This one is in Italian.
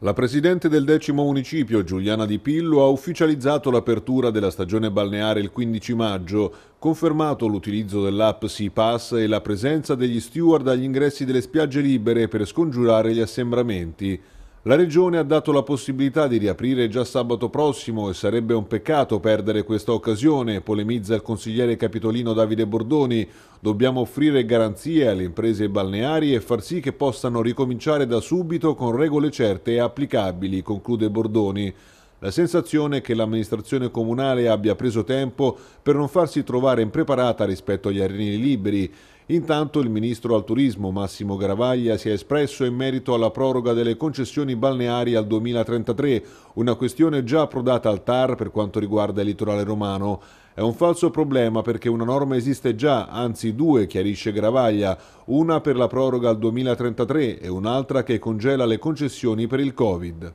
La presidente del decimo municipio, Giuliana Di Pillo, ha ufficializzato l'apertura della stagione balneare il 15 maggio, confermato l'utilizzo dell'app Sea Pass e la presenza degli steward agli ingressi delle spiagge libere per scongiurare gli assembramenti. La Regione ha dato la possibilità di riaprire già sabato prossimo e sarebbe un peccato perdere questa occasione, polemizza il consigliere capitolino Davide Bordoni. Dobbiamo offrire garanzie alle imprese balneari e far sì che possano ricominciare da subito con regole certe e applicabili, conclude Bordoni. La sensazione è che l'amministrazione comunale abbia preso tempo per non farsi trovare impreparata rispetto agli arenili liberi. Intanto il ministro al turismo Massimo Gravaglia si è espresso in merito alla proroga delle concessioni balneari al 2033, una questione già approdata al TAR per quanto riguarda il litorale romano. È un falso problema perché una norma esiste già, anzi due, chiarisce Gravaglia, una per la proroga al 2033 e un'altra che congela le concessioni per il Covid.